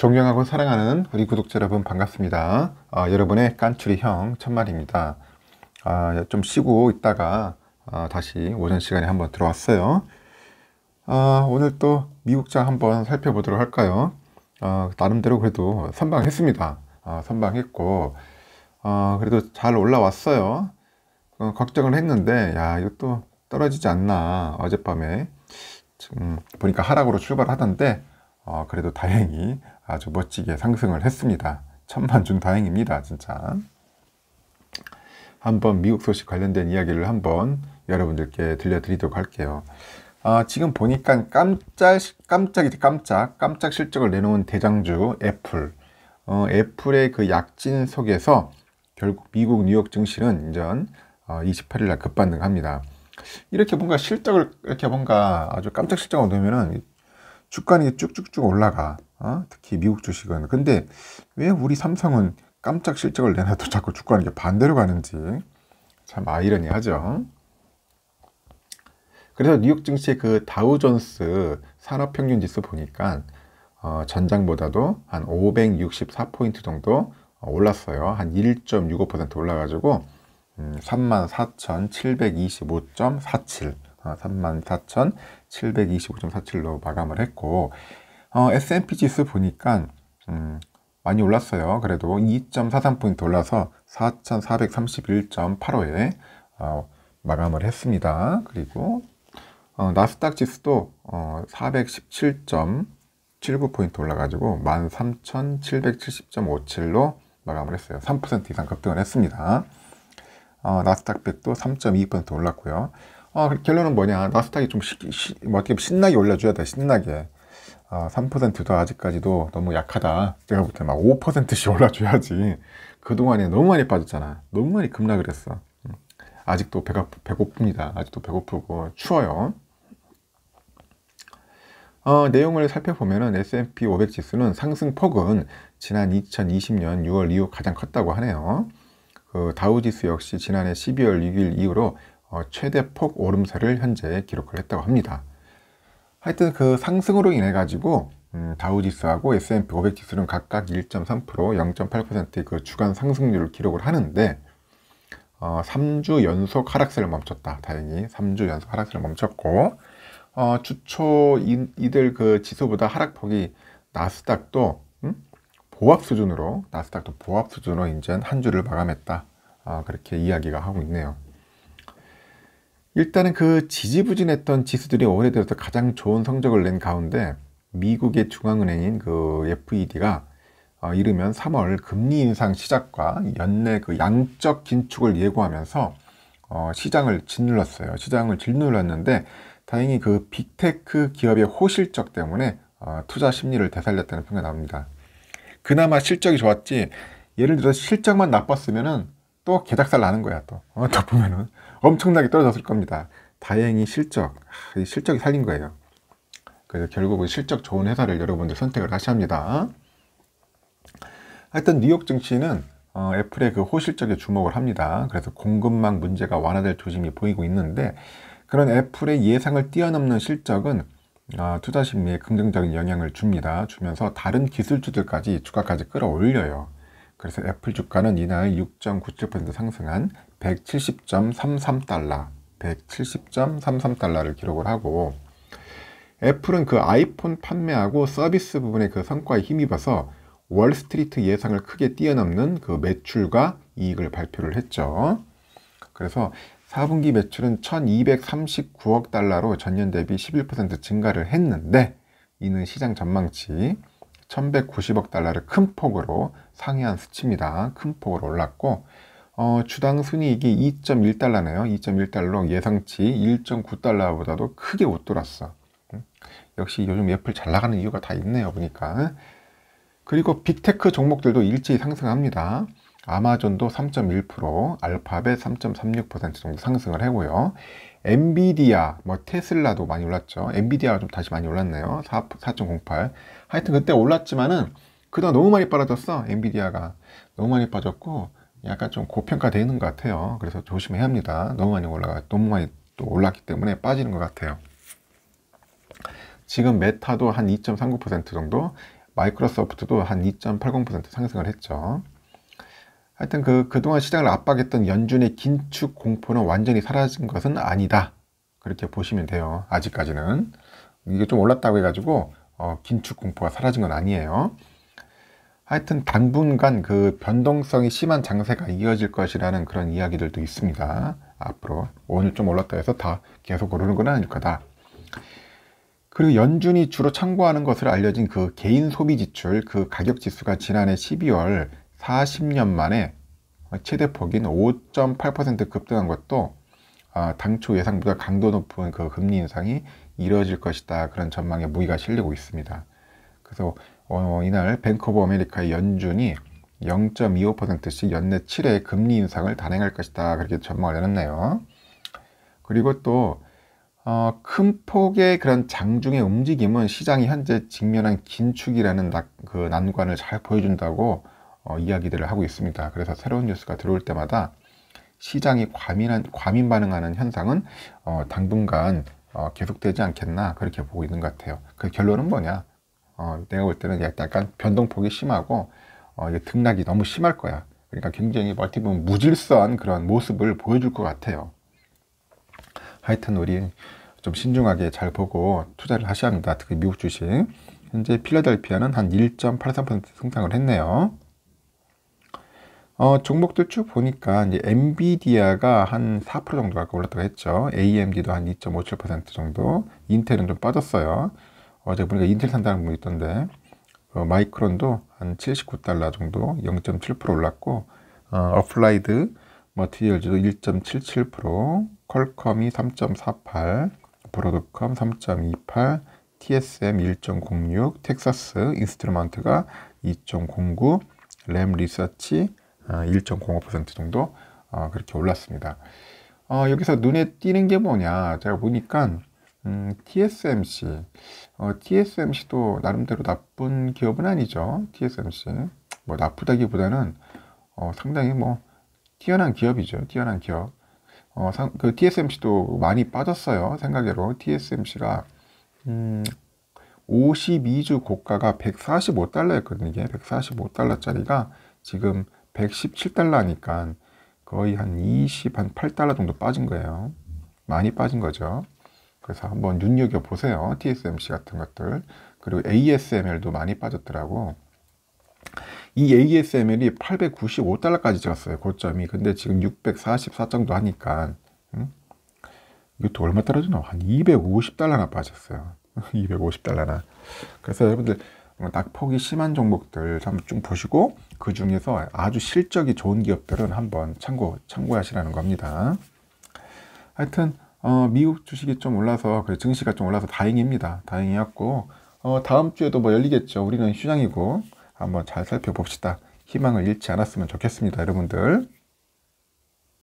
존경하고 사랑하는 우리 구독자 여러분 반갑습니다. 아, 여러분의 깐출리형 천만입니다. 아, 좀 쉬고 있다가 아, 다시 오전 시간에 한번 들어왔어요. 아, 오늘 또 미국장 한번 살펴보도록 할까요? 아, 나름대로 그래도 선방했습니다. 아, 선방했고 그래도 잘 올라왔어요. 어, 걱정을 했는데 야이것도 떨어지지 않나 어젯밤에 지금 보니까 하락으로 출발하던데 어, 그래도 다행히 아주 멋지게 상승을 했습니다. 천만 준 다행입니다. 진짜. 한번 미국 소식 관련된 이야기를 한번 여러분들께 들려드리도록 할게요. 아, 지금 보니까 깜짝, 깜짝이지, 깜짝, 깜짝 실적을 내놓은 대장주 애플. 어, 애플의 그 약진 속에서 결국 미국 뉴욕 증시는 인전 28일 날 급반등합니다. 이렇게 뭔가 실적을, 이렇게 뭔가 아주 깜짝 실적을 놓면은 주가는 쭉쭉쭉 올라가. 어? 특히 미국 주식은. 근데 왜 우리 삼성은 깜짝 실적을 내놔도 자꾸 주가는 반대로 가는지 참 아이러니하죠. 그래서 뉴욕 증시 그 다우존스 산업평균 지수 보니까 어, 전장보다도 한 564포인트 정도 올랐어요. 한 1.65% 올라가지고 음, 34,725.47 34,725.47로 아, 마감을 했고 어, S&P 지수 보니까 음, 많이 올랐어요. 그래도 2.43포인트 올라서 4,431.85에 어, 마감을 했습니다. 그리고 어, 나스닥 지수도 어, 417.79포인트 올라가지고 13,770.57로 마감을 했어요. 3% 이상 급등을 했습니다. 어, 나스닥 백도 3.2% 올랐고요. 아, 결론은 뭐냐. 나스닥이 좀 시, 시, 뭐 어떻게 신나게 올려줘야 돼. 신나게. 아, 3%도 아직까지도 너무 약하다. 제가 볼때막 5%씩 올라줘야지. 그동안에 너무 많이 빠졌잖아. 너무 많이 급락을 했어. 음. 아직도 배가, 배고픕니다. 아직도 배고프고 추워요. 어, 내용을 살펴보면 S&P 500 지수는 상승폭은 지난 2020년 6월 이후 가장 컸다고 하네요. 그 다우지수 역시 지난해 12월 6일 이후로 어, 최대 폭 오름세를 현재 기록을 했다고 합니다. 하여튼 그 상승으로 인해 가지고 음, 다우지수하고 S&P 500 지수는 각각 1.3%, 0.8%그 주간 상승률을 기록을 하는데 어, 3주 연속 하락세를 멈췄다. 다행히 3주 연속 하락세를 멈췄고 어, 주초 이, 들그 지수보다 하락폭이 나스닥도 음? 보합 수준으로 나스닥도 보합 수준으로 이제 한 주를 마감했다. 어, 그렇게 이야기가 하고 있네요. 일단은 그 지지부진했던 지수들이 올해 들어서 가장 좋은 성적을 낸 가운데 미국의 중앙은행인 그 FED가 어, 이르면 3월 금리 인상 시작과 연내 그 양적 긴축을 예고하면서 어, 시장을 짓눌렀어요. 시장을 짓눌렀는데 다행히 그 빅테크 기업의 호실적 때문에 어, 투자 심리를 되살렸다는 평가 나옵니다. 그나마 실적이 좋았지 예를 들어 실적만 나빴으면또 개작살 나는 거야 또. 어, 또 보면은 엄청나게 떨어졌을 겁니다. 다행히 실적, 실적이 살린 거예요. 그래서 결국은 실적 좋은 회사를 여러분들 선택을 하셔야 합니다. 하여튼 뉴욕 증시는 어, 애플의 그 호실적에 주목을 합니다. 그래서 공급망 문제가 완화될 조짐이 보이고 있는데 그런 애플의 예상을 뛰어넘는 실적은 어, 투자 심리에 긍정적인 영향을 줍니다. 주면서 다른 기술주들까지 주가까지 끌어올려요. 그래서 애플 주가는 이날 6.97% 상승한 170.33달러, 170.33달러를 기록을 하고 애플은 그 아이폰 판매하고 서비스 부분의 그 성과에 힘입어서 월스트리트 예상을 크게 뛰어넘는 그 매출과 이익을 발표를 했죠. 그래서 4분기 매출은 1239억 달러로 전년 대비 11% 증가를 했는데 이는 시장 전망치 1190억 달러를 큰 폭으로 상회한 수치입니다. 큰 폭으로 올랐고 어, 주당 순이익이 2.1달러네요. 2.1달러 예상치 1.9달러보다도 크게 웃돌았어. 역시 요즘 애플 잘 나가는 이유가 다 있네요. 보니까. 그리고 빅테크 종목들도 일제히 상승합니다. 아마존도 3.1%, 알파벳 3.36% 정도 상승을 하고요. 엔비디아, 뭐 테슬라도 많이 올랐죠. 엔비디아가 좀 다시 많이 올랐네요. 4, 4.08. 하여튼 그때 올랐지만은 그동안 너무 많이 빨아졌어 엔비디아가 너무 많이 빠졌고 약간 좀 고평가되어 있는 것 같아요. 그래서 조심해야 합니다. 너무 많이 올라가 너무 많이 또 올랐기 때문에 빠지는 것 같아요. 지금 메타도 한 2.39% 정도, 마이크로소프트도 한 2.80% 상승을 했죠. 하여튼 그 그동안 시장을 압박했던 연준의 긴축 공포는 완전히 사라진 것은 아니다. 그렇게 보시면 돼요. 아직까지는 이게 좀 올랐다고 해가지고 어, 긴축 공포가 사라진 건 아니에요. 하여튼 당분간 그 변동성이 심한 장세가 이어질 것이라는 그런 이야기들도 있습니다. 앞으로 오늘 좀 올랐다 해서 다 계속 오르는 건 아닐 거다. 그리고 연준이 주로 참고하는 것을 알려진 그 개인 소비 지출 그 가격 지수가 지난해 12월 40년 만에 최대 폭인 5.8% 급등한 것도 아, 당초 예상보다 강도 높은 그 금리 인상이 이뤄질 것이다 그런 전망에 무기가 실리고 있습니다. 그래서 어, 이날 뱅크 오브 아메리카의 연준이 0.25%씩 연내 7회 금리 인상을 단행할 것이다 그렇게 전망을 내놨네요. 그리고 또큰 어, 폭의 그런 장중의 움직임은 시장이 현재 직면한 긴축이라는 나, 그 난관을 잘 보여준다고 어, 이야기들을 하고 있습니다. 그래서 새로운 뉴스가 들어올 때마다 시장이 과민한, 과민 반응하는 현상은 어, 당분간 어, 계속되지 않겠나 그렇게 보고 있는 것 같아요. 그 결론은 뭐냐? 어, 내가 볼 때는 약간 변동폭이 심하고 어, 등락이 너무 심할 거야. 그러니까 굉장히 멀티 보 무질서한 그런 모습을 보여줄 것 같아요. 하여튼 우리 좀 신중하게 잘 보고 투자를 하셔야 합니다. 특히 미국 주식. 현재 필라델피아는 한 1.83%성장을 했네요. 어, 종목들 쭉 보니까 이제 엔비디아가 한 4% 정도 아까 올랐다고 했죠. AMD도 한 2.57% 정도. 인텔은 좀 빠졌어요. 어제 보니까 인텔 산다는 분 있던데 어, 마이크론도 한 79달러 정도 0.7% 올랐고 어, 어플라이드 머티리얼즈도 뭐 1.77% 퀄컴이 3.48 브로드컴 3.28 TSM 1.06 텍사스 인스트루먼트가 2.09램 리서치 1.05% 어, 정도 어, 그렇게 올랐습니다. 어, 여기서 눈에 띄는 게 뭐냐 제가 보니까 음, TSMC TSMC도 나름대로 나쁜 기업은 아니죠. TSMC 뭐 나쁘다기보다는 상당히 뭐 뛰어난 기업이죠. 뛰어난 기업. 어, 상, 그 TSMC도 많이 빠졌어요. 생각대로 TSMC가 음, 52주 고가가 145달러였거든요. 145달러짜리가 지금 117달러니까 거의 한 20, 한 8달러 정도 빠진 거예요. 많이 빠진 거죠. 그래서 한번 눈여겨보세요. TSMC 같은 것들. 그리고 ASML도 많이 빠졌더라고. 이 ASML이 895달러까지 찍었어요. 고점이. 근데 지금 644 정도 하니까. 응? 이것도 얼마 떨어지나? 한 250달러나 빠졌어요. 250달러나. 그래서 여러분들 낙폭이 심한 종목들 한번 쭉 보시고 그 중에서 아주 실적이 좋은 기업들은 한번 참고 참고하시라는 겁니다. 하여튼 어, 미국 주식이 좀 올라서 그 증시가 좀 올라서 다행입니다. 다행이었고 어, 다음 주에도 뭐 열리겠죠. 우리는 휴장이고 한번 잘 살펴봅시다. 희망을 잃지 않았으면 좋겠습니다, 여러분들.